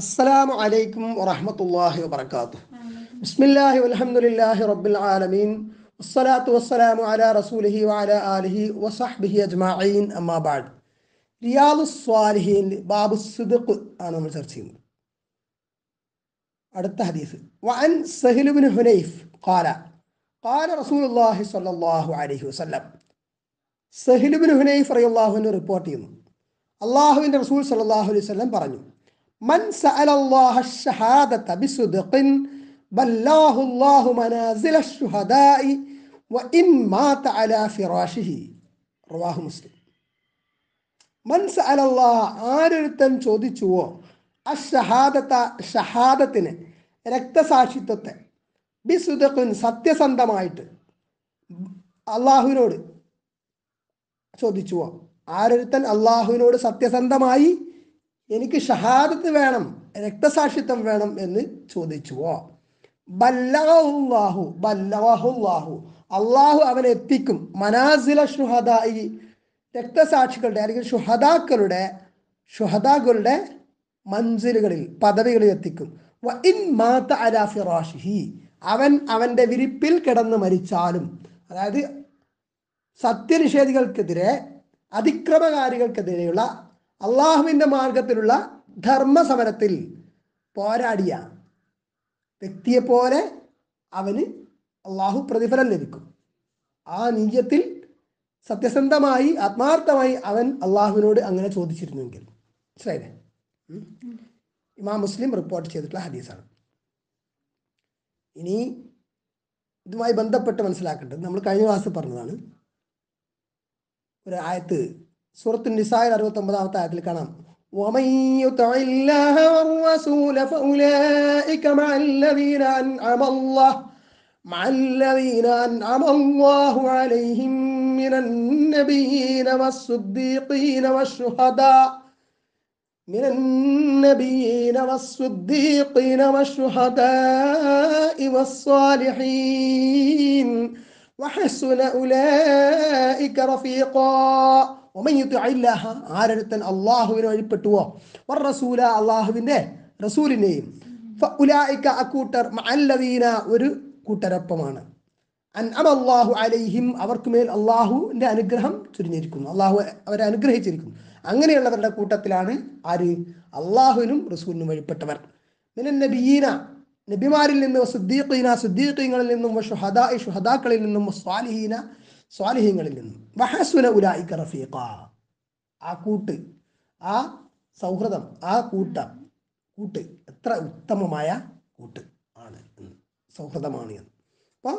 അസ്സലാമു അലൈക്കും വറഹമത്തല്ലാഹി വബർക്കാത്തു ബിസ്മില്ലാഹി വൽഹംദുലില്ലാഹി റബ്ബിൽ ആലമീൻ വസ്സലാത്തു വസ്സലാമു അലാ റസൂലിഹി വഅല ആലിഹി വസഹ്ബിഹി അജ്മഈൻ അമ്മാബാഡ് റിയാദു സ്വാലിഹീൻ ബാബു സിദ്ഖ് ആണ് നമ്മൾ ചർച്ച ചെയ്യുന്നത് അടുത്ത ഹദീസ് വഅൻ സഹിലുബിൻ ഹുനൈഫ് ഖാല ഖാല റസൂലുള്ളാഹി സ്വല്ലല്ലാഹു അലൈഹി വസല്ലം സഹിലുബിൻ ഹുനൈഫ് റളിയല്ലാഹു അൻഹു റിപ്പോർട്ട് ചെയ്യുന്നു അള്ളാഹുവിൻ്റെ റസൂൽ സല്ലല്ലാഹു അലൈഹി വസല്ലം പറഞ്ഞു മൻ ശുഹദായി അലാ ഫിറാഷിഹി റവാഹു മുസ്ലിം മൻ ആരൊരുത്തൻ ചോദിച്ചുവോ ഷഹാദത്തിന് രക്തസാക്ഷിത്വത്തെ ബിസുദഖുൻ സത്യസന്ധമായിട്ട് അള്ളാഹുവിനോട് ചോദിച്ചുവോ ആരൊരുത്തൻ അള്ളാഹുവിനോട് സത്യസന്ധമായി എനിക്ക് ഷഹാദത്ത് വേണം രക്തസാക്ഷിത്വം വേണം എന്ന് ചോദിച്ചുവോ ബല്ലാഹു ബല്ലാഹുല്ലാഹു അള്ളാഹു അവനെ എത്തിക്കും മനാസില ഷുഹദായി രക്തസാക്ഷികളുടെ അല്ലെങ്കിൽ ഷുഹദാക്കളുടെ ഷുഹദാക്കളുടെ മഞ്ചിലുകളിൽ പദവികളിൽ എത്തിക്കും അവൻ അവൻ്റെ വിരിപ്പിൽ കിടന്ന് മരിച്ചാലും അതായത് സത്യനിഷേധികൾക്കെതിരെ അതിക്രമകാരികൾക്കെതിരെയുള്ള അള്ളാഹുവിൻ്റെ മാർഗത്തിലുള്ള ധർമ്മസമരത്തിൽ പോരാടിയ വ്യക്തിയെപ്പോലെ അവന് അള്ളാഹു പ്രതിഫലം ലഭിക്കും ആ നീയത്തിൽ സത്യസന്ധമായി ആത്മാർത്ഥമായി അവൻ അള്ളാഹുവിനോട് അങ്ങനെ ചോദിച്ചിരുന്നുവെങ്കിൽ മനസ്സിലായില്ലേ ഇമാം മുസ്ലിം റിപ്പോർട്ട് ചെയ്തിട്ടുള്ള ഹദീസാണ് ഇനി ഇതുമായി ബന്ധപ്പെട്ട് മനസ്സിലാക്കേണ്ടത് നമ്മൾ കഴിഞ്ഞ ക്ലാസ് പറഞ്ഞതാണ് ഒരു ആയത്ത് സൂറത്തു നിസായിൽ അറുപത്തി ഒമ്പതാമത്തെ ആയത്തിൽ الكلام ومن يطع الله والرسول فأولئك مع الذين أنعم الله مع الذين أنعم الله عليهم من النبيين والصديقين والشهداء من النبيين والصديقين والشهداء والصالحين وحسن أولئك رفيقاً ഒമയുദ്ഹ ആരൊരുത്തൻ അള്ളാഹുവിനെ വഴിപ്പെട്ടുവോ റസൂല അള്ളാഹുവിൻ്റെ റസൂലിനെയും ഉലായിക്ക അക്കൂട്ടർ അല്ലവീന ഒരു കൂട്ടരപ്പമാണ് അൻഅമല്ലാഹു അലൈഹിം അവർക്ക് മേൽ അള്ളാഹുവിൻ്റെ അനുഗ്രഹം ചുരിഞ്ഞിരിക്കുന്നു അള്ളാഹു അവരെ അനുഗ്രഹിച്ചിരിക്കുന്നു അങ്ങനെയുള്ളവരുടെ കൂട്ടത്തിലാണ് ആര് അള്ളാഹുവിനും റസൂലിനും വഴിപ്പെട്ടവർ മിനൻ നബീന നബിമാരിൽ നിന്ന് സുദ്ദീഖീന സുദ്ദീഖീങ്ങളിൽ നിന്നും ഷുഹദാ ഷുഹദാക്കളിൽ നിന്നും സ്വാലിഹീന സ്വാലിഹ്യങ്ങളിൽ നിന്നും വഹസുന റഫീഖ ആ കൂട്ട് ആ സൗഹൃദം ആ കൂട്ട കൂട്ട് എത്ര ഉത്തമമായ കൂട്ട് ആണ് എന്ന് സൗഹൃദമാണ് എന്ന് അപ്പോൾ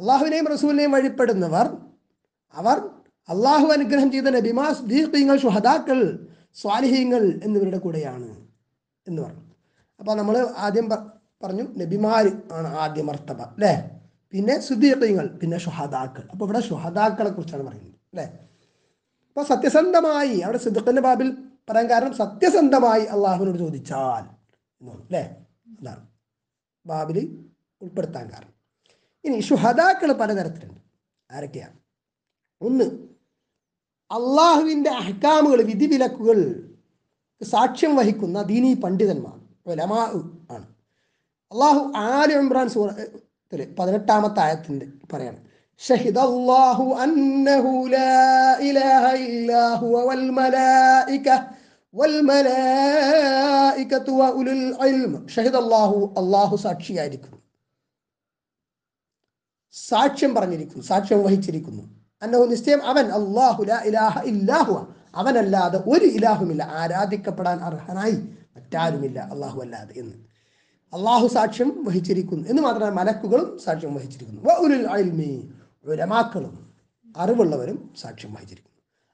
അള്ളാഹുവിനെയും റസൂലിനെയും വഴിപ്പെടുന്നവർ അവർ അള്ളാഹു അനുഗ്രഹം ചെയ്ത നബിമാസ് ദീഖ്യങ്ങൾ ഷുഹദാക്കൾ സ്വാലിഹ്യങ്ങൾ എന്നിവരുടെ കൂടെയാണ് എന്ന് പറഞ്ഞു അപ്പോൾ നമ്മൾ ആദ്യം പറഞ്ഞു നബിമാർ ആണ് ആദ്യം മർത്തബ അല്ലേ പിന്നെ സുദീഖീങ്ങൾ പിന്നെ ഷുഹദാക്കൾ അപ്പോൾ ഇവിടെ ഷുഹദാക്കളെ കുറിച്ചാണ് പറയുന്നത് അല്ലെ അപ്പോൾ സത്യസന്ധമായി അവിടെ സിദ്ദുഖിൻ്റെ ബാബിൽ പറയാൻ കാരണം സത്യസന്ധമായി അള്ളാഹുവിനോട് ചോദിച്ചാൽ എന്നാണ് അല്ലേ അതാണ് ബാബിൽ ഉൾപ്പെടുത്താൻ കാരണം ഇനി ഷുഹദാക്കൾ പലതരത്തിലുണ്ട് ആരൊക്കെയാണ് ഒന്ന് അള്ളാഹുവിന്റെ അഹ്കാമുകൾ വിധിവിലക്കുകൾ സാക്ഷ്യം വഹിക്കുന്ന ദീനീ പണ്ഡിതന്മാർ ആണ് അള്ളാഹു ആര് ഇമ്രാൻ സൂറ ഇതിൽ പതിനെട്ടാമത്തെ ആയത്തിൻ്റെ പറയാണ് شهد സാക്ഷിയായിരിക്കുന്നു സാക്ഷ്യം പറഞ്ഞിരിക്കുന്നു സാക്ഷ്യം വഹിച്ചിരിക്കുന്നു അന്നഹു നിശ്ചയം അവൻ അള്ളാഹു ലാ ഇലാഹ ഇല്ലാഹു അവനല്ലാതെ ഒരു ഇലാഹുമില്ല ആരാധിക്കപ്പെടാൻ അർഹനായി മറ്റാരുമില്ല അള്ളാഹു അല്ലാതെ എന്ന് അള്ളാഹു സാക്ഷ്യം വഹിച്ചിരിക്കുന്നു എന്ന് മാത്രമല്ല മലക്കുകളും സാക്ഷ്യം വഹിച്ചിരിക്കുന്നു ഉരുൾ അഴിൽമി ഉരമാക്കളും അറിവുള്ളവരും സാക്ഷ്യം വഹിച്ചിരിക്കുന്നു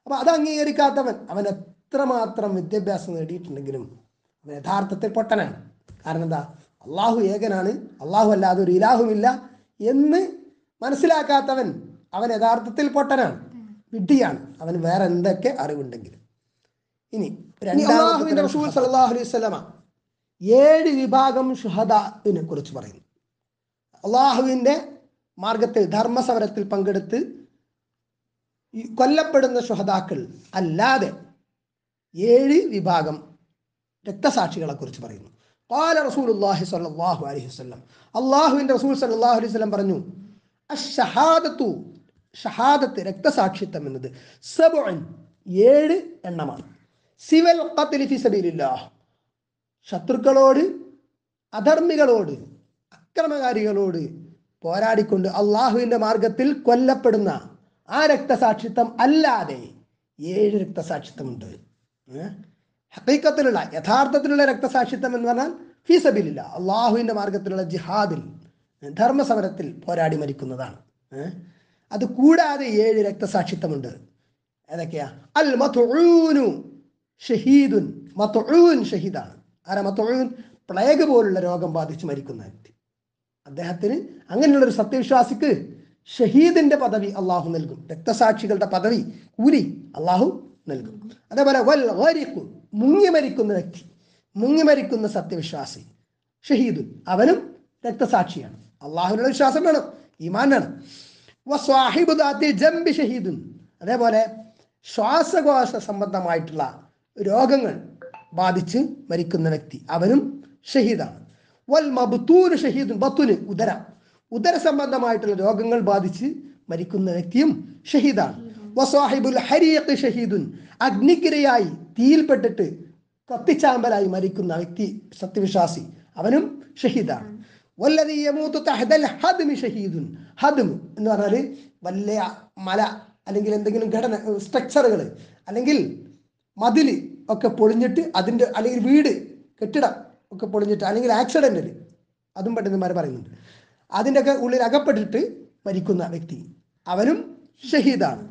അപ്പോൾ അത് അംഗീകരിക്കാത്തവൻ അവൻ എത്രമാത്രം വിദ്യാഭ്യാസം നേടിയിട്ടുണ്ടെങ്കിലും അവൻ യഥാർത്ഥത്തിൽ പൊട്ടനാണ് കാരണം എന്താ അള്ളാഹു ഏകനാണ് അള്ളാഹു അല്ലാതെ ഒരു ഇലാഹുമില്ല എന്ന് മനസ്സിലാക്കാത്തവൻ അവൻ യഥാർത്ഥത്തിൽ പൊട്ടനാണ് വിഡ്ഢിയാണ് അവൻ വേറെ എന്തൊക്കെ അറിവുണ്ടെങ്കിലും ഇനി റസൂൽ അലൈഹി ഏഴ് വിഭാഗം ഷുഹദാനെ കുറിച്ച് പറയുന്നു അള്ളാഹുവിൻ്റെ മാർഗത്തിൽ ധർമ്മസമരത്തിൽ പങ്കെടുത്ത് കൊല്ലപ്പെടുന്ന ഷുഹദാക്കൾ അല്ലാതെ ഏഴ് വിഭാഗം രക്തസാക്ഷികളെ കുറിച്ച് പറയുന്നു പാല റസൂൽ അള്ളാഹി അലൈഹി വസ്ലം അള്ളാഹുവിൻ്റെ റസൂൽ സല്ലാഹു അലൈഹി വസ്ലം പറഞ്ഞു അഷഹാദത്തു ഷഹാദത്ത് രക്തസാക്ഷിത്വം എന്നത് സബുഅൻ ഏഴ് എണ്ണമാണ് സിവൽ ഖത്ലി ഫി സബീലില്ലാഹ് ശത്രുക്കളോട് അധർമ്മികളോട് അക്രമകാരികളോട് പോരാടിക്കൊണ്ട് അള്ളാഹുവിന്റെ മാർഗത്തിൽ കൊല്ലപ്പെടുന്ന ആ രക്തസാക്ഷിത്വം അല്ലാതെ ഏഴ് രക്തസാക്ഷിത്വമുണ്ട് ഹക്കീക്കത്തിലുള്ള യഥാർത്ഥത്തിലുള്ള രക്തസാക്ഷിത്വം എന്ന് പറഞ്ഞാൽ ഫീസബിലില്ല അള്ളാഹുവിന്റെ മാർഗത്തിലുള്ള ജിഹാദിൽ ധർമ്മസമരത്തിൽ പോരാടി മരിക്കുന്നതാണ് അത് കൂടാതെ ഏഴ് രക്തസാക്ഷിത്വമുണ്ട് ഏതൊക്കെയാ അൽ മതുഊനു ഷഹീദുൻ മതുഊൻ ഷഹീദാണ് ആരാമത്തൊഴുവൻ പ്ലേഗ് പോലുള്ള രോഗം ബാധിച്ച് മരിക്കുന്ന വ്യക്തി അദ്ദേഹത്തിന് അങ്ങനെയുള്ള ഒരു സത്യവിശ്വാസിക്ക് ഷഹീദിന്റെ പദവി അള്ളാഹു നൽകും രക്തസാക്ഷികളുടെ പദവി കൂലി അള്ളാഹു നൽകും അതേപോലെ വൽ മുങ്ങി മരിക്കുന്ന വ്യക്തി മുങ്ങി മരിക്കുന്ന സത്യവിശ്വാസി ഷഹീദു അവനും രക്തസാക്ഷിയാണ് അള്ളാഹുവിനുള്ള വിശ്വാസം വേണം ഈമാൻ വേണം ജംബി ഷഹീദും അതേപോലെ ശ്വാസകോശ സംബന്ധമായിട്ടുള്ള രോഗങ്ങൾ ബാധിച്ച് മരിക്കുന്ന വ്യക്തി അവനും ഷഹീദാണ് വൽ മബത്തൂന് ഷഹീദ് ബത്തുന് ഉദര ഉദര സംബന്ധമായിട്ടുള്ള രോഗങ്ങൾ ബാധിച്ച് മരിക്കുന്ന വ്യക്തിയും ഷഹീദാണ് വസാഹിബുൽ ഹരിയത്ത് ഷഹീദുൻ അഗ്നിക്കിരയായി തീയിൽപ്പെട്ടിട്ട് കത്തിച്ചാമ്പലായി മരിക്കുന്ന വ്യക്തി സത്യവിശ്വാസി അവനും ഷഹീദാണ് വല്ലതി യമൂത്ത് തഹദൽ ഹദ്മി ഷഹീദുൻ ഹദ്മ് എന്ന് പറഞ്ഞാൽ വല്ല മല അല്ലെങ്കിൽ എന്തെങ്കിലും ഘടന സ്ട്രക്ചറുകൾ അല്ലെങ്കിൽ മതില് ഒക്കെ പൊളിഞ്ഞിട്ട് അതിൻ്റെ അല്ലെങ്കിൽ വീട് കെട്ടിടം ഒക്കെ പൊളിഞ്ഞിട്ട് അല്ലെങ്കിൽ ആക്സിഡൻറ്റിൽ അതും പണ്ഡിതന്മാർ പറയുന്നുണ്ട് അതിൻ്റെ ഒക്കെ ഉള്ളിൽ അകപ്പെട്ടിട്ട് മരിക്കുന്ന വ്യക്തി അവനും ഷഹീദാണ്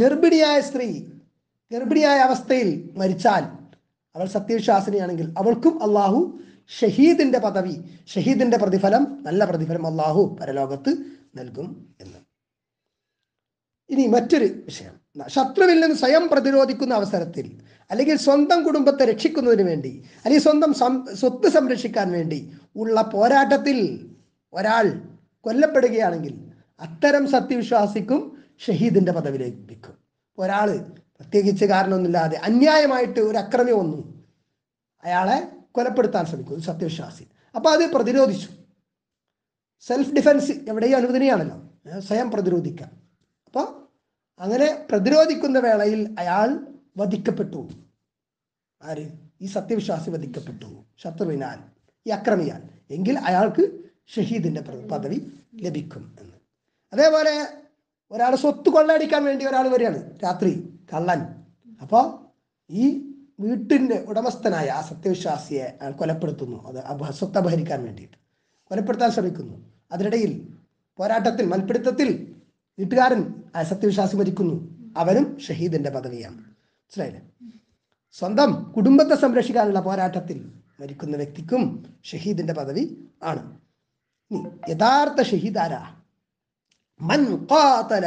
ഗർഭിണിയായ സ്ത്രീ ഗർഭിണിയായ അവസ്ഥയിൽ മരിച്ചാൽ അവൾ സത്യവിശ്വാസിനിയാണെങ്കിൽ അവൾക്കും അള്ളാഹു ഷഹീദിന്റെ പദവി ഷഹീദിന്റെ പ്രതിഫലം നല്ല പ്രതിഫലം അള്ളാഹു പരലോകത്ത് നൽകും എന്ന് ഇനി മറ്റൊരു വിഷയം ശത്രുവിൽ നിന്ന് സ്വയം പ്രതിരോധിക്കുന്ന അവസരത്തിൽ അല്ലെങ്കിൽ സ്വന്തം കുടുംബത്തെ രക്ഷിക്കുന്നതിന് വേണ്ടി അല്ലെങ്കിൽ സ്വന്തം സ്വത്ത് സംരക്ഷിക്കാൻ വേണ്ടി ഉള്ള പോരാട്ടത്തിൽ ഒരാൾ കൊല്ലപ്പെടുകയാണെങ്കിൽ അത്തരം സത്യവിശ്വാസിക്കും ഷഹീദിന്റെ പദവി ലഭിക്കും ഒരാള് പ്രത്യേകിച്ച് കാരണമൊന്നുമില്ലാതെ അന്യായമായിട്ട് ഒരു അക്രമി വന്നു അയാളെ കൊലപ്പെടുത്താൻ ശ്രമിക്കും സത്യവിശ്വാസി അപ്പോൾ അത് പ്രതിരോധിച്ചു സെൽഫ് ഡിഫൻസ് എവിടെയും അനുവദനീയാണല്ലോ സ്വയം പ്രതിരോധിക്കാം അങ്ങനെ പ്രതിരോധിക്കുന്ന വേളയിൽ അയാൾ വധിക്കപ്പെട്ടു ആര് ഈ സത്യവിശ്വാസി വധിക്കപ്പെട്ടു ശത്രുവിനാൽ ഈ അക്രമിയാൽ എങ്കിൽ അയാൾക്ക് ഷഹീദിന്റെ പദവി ലഭിക്കും എന്ന് അതേപോലെ ഒരാൾ സ്വത്ത് കൊള്ളയടിക്കാൻ വേണ്ടി ഒരാൾ വരികയാണ് രാത്രി കള്ളൻ അപ്പോൾ ഈ വീട്ടിൻ്റെ ഉടമസ്ഥനായ ആ സത്യവിശ്വാസിയെ കൊലപ്പെടുത്തുന്നു അത് സ്വത്ത് അപഹരിക്കാൻ വേണ്ടിയിട്ട് കൊലപ്പെടുത്താൻ ശ്രമിക്കുന്നു അതിനിടയിൽ പോരാട്ടത്തിൽ മൽപ്പിടുത്തത്തിൽ വീട്ടുകാരൻ അസത്യവിശ്വാസി മരിക്കുന്നു അവനും ഷഹീദിന്റെ പദവിയാണ് മനസ്സിലായില്ലേ സ്വന്തം കുടുംബത്തെ സംരക്ഷിക്കാനുള്ള പോരാട്ടത്തിൽ മരിക്കുന്ന വ്യക്തിക്കും ഷഹീദിന്റെ പദവി ആണ് യഥാർത്ഥ ഷഹീദ് മൻ ഖാതല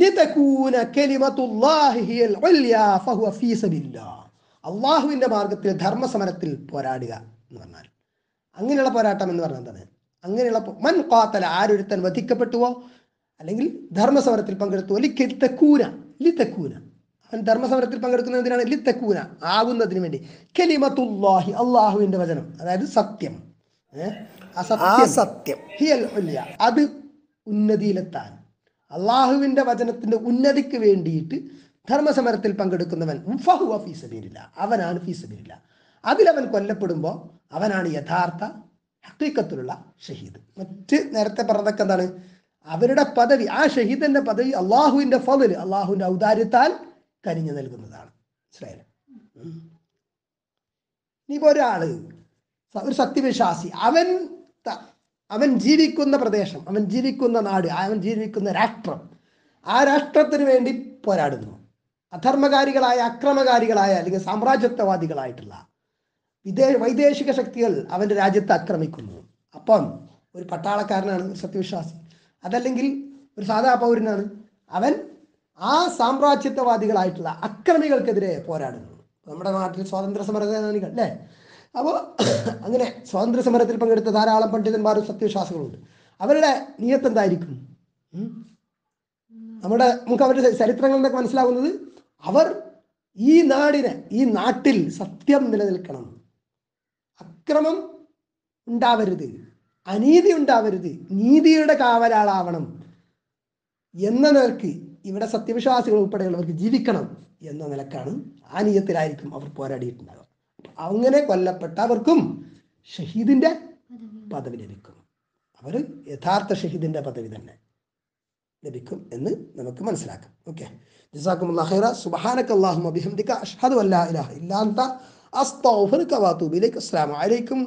ലിതകൂന കലിമത്തുല്ലാഹി ഫീ മാർഗത്തിൽ ധർമ്മസമരത്തിൽ പോരാടുക എന്ന് പറഞ്ഞാൽ അങ്ങനെയുള്ള പോരാട്ടം എന്ന് പറഞ്ഞാൽ എന്താണ് അങ്ങനെയുള്ള മൻ കാത്തല ആരൊരുത്തൻ വധിക്കപ്പെട്ടുവോ അല്ലെങ്കിൽ ധർമ്മസമരത്തിൽ പങ്കെടുത്തു അല്ലെങ്കിൽ കെലിത്തക്കൂന ലിത്തക്കൂന അവൻ ധർമ്മസമരത്തിൽ പങ്കെടുക്കുന്നതിനാണ് എന്തിനാണ് ലിത്തക്കൂന ആകുന്നതിന് വേണ്ടി കെലിമത്തുല്ലാഹി അള്ളാഹുവിന്റെ വചനം അതായത് സത്യം സത്യം അത് ഉന്നതിയിലെത്താൻ അള്ളാഹുവിന്റെ വചനത്തിന്റെ ഉന്നതിക്ക് വേണ്ടിയിട്ട് ധർമ്മസമരത്തിൽ പങ്കെടുക്കുന്നവൻ ഫീസബീരില്ല അവനാണ് ഫീസബീരില്ല അതിലവൻ കൊല്ലപ്പെടുമ്പോൾ അവനാണ് യഥാർത്ഥ ഹക്കീക്കത്തിലുള്ള ഷഹീദ് മറ്റ് നേരത്തെ പറഞ്ഞതൊക്കെ എന്താണ് അവരുടെ പദവി ആ ഷഹീദന്റെ പദവി അള്ളാഹുവിന്റെ ഫതിൽ അള്ളാഹുവിന്റെ ഔദാര്യത്താൽ കനിഞ്ഞു നൽകുന്നതാണ് മനസ്സിലായില്ലേ ഇനിയിപ്പോ ഒരാള് ഒരു സത്യവിശ്വാസി അവൻ അവൻ ജീവിക്കുന്ന പ്രദേശം അവൻ ജീവിക്കുന്ന നാട് അവൻ ജീവിക്കുന്ന രാഷ്ട്രം ആ രാഷ്ട്രത്തിന് വേണ്ടി പോരാടുന്നു അധർമ്മകാരികളായ അക്രമകാരികളായ അല്ലെങ്കിൽ സാമ്രാജ്യത്വവാദികളായിട്ടുള്ള വിദേ വൈദേശിക ശക്തികൾ അവൻ്റെ രാജ്യത്തെ ആക്രമിക്കുന്നു അപ്പം ഒരു പട്ടാളക്കാരനാണ് സത്യവിശ്വാസി അതല്ലെങ്കിൽ ഒരു സാധാ പൗരനാണ് അവൻ ആ സാമ്രാജ്യത്വവാദികളായിട്ടുള്ള അക്രമികൾക്കെതിരെ പോരാടുന്നു നമ്മുടെ നാട്ടിൽ സ്വാതന്ത്ര്യ സമരസേനാനികൾ അല്ലേ അപ്പോൾ അങ്ങനെ സ്വാതന്ത്ര്യ സമരത്തിൽ പങ്കെടുത്ത ധാരാളം പണ്ഡിതന്മാരും സത്യവിശ്വാസികളുണ്ട് അവരുടെ നിയത്ത് എന്തായിരിക്കും നമ്മുടെ നമുക്ക് അവരുടെ ചരിത്രങ്ങളിൽ നിന്നൊക്കെ മനസ്സിലാകുന്നത് അവർ ഈ നാടിനെ ഈ നാട്ടിൽ സത്യം നിലനിൽക്കണം അക്രമം ഉണ്ടാവരുത് അനീതി ഉണ്ടാവരുത് നീതിയുടെ കാവലാളാവണം എന്ന നിലക്ക് ഇവിടെ സത്യവിശ്വാസികൾ ഉൾപ്പെടെയുള്ളവർക്ക് ജീവിക്കണം എന്ന നിലക്കാണ് ആ നീയത്തിലായിരിക്കും അവർ പോരാടിയിട്ടുണ്ടാകുക അങ്ങനെ കൊല്ലപ്പെട്ടവർക്കും ഷഹീദിന്റെ പദവി ലഭിക്കും അവർ യഥാർത്ഥ ഷഹീദിന്റെ പദവി തന്നെ ലഭിക്കും എന്ന് നമുക്ക് മനസ്സിലാക്കാം ഓക്കെ ജസാക്കും അള്ളാഹിറ സുബഹാനക്ക് അള്ളാഹു അബിഹംദിക്ക അഷ്ഹദു അല്ലാ ഇലാഹ അസ്സലാമു അലൈക്കും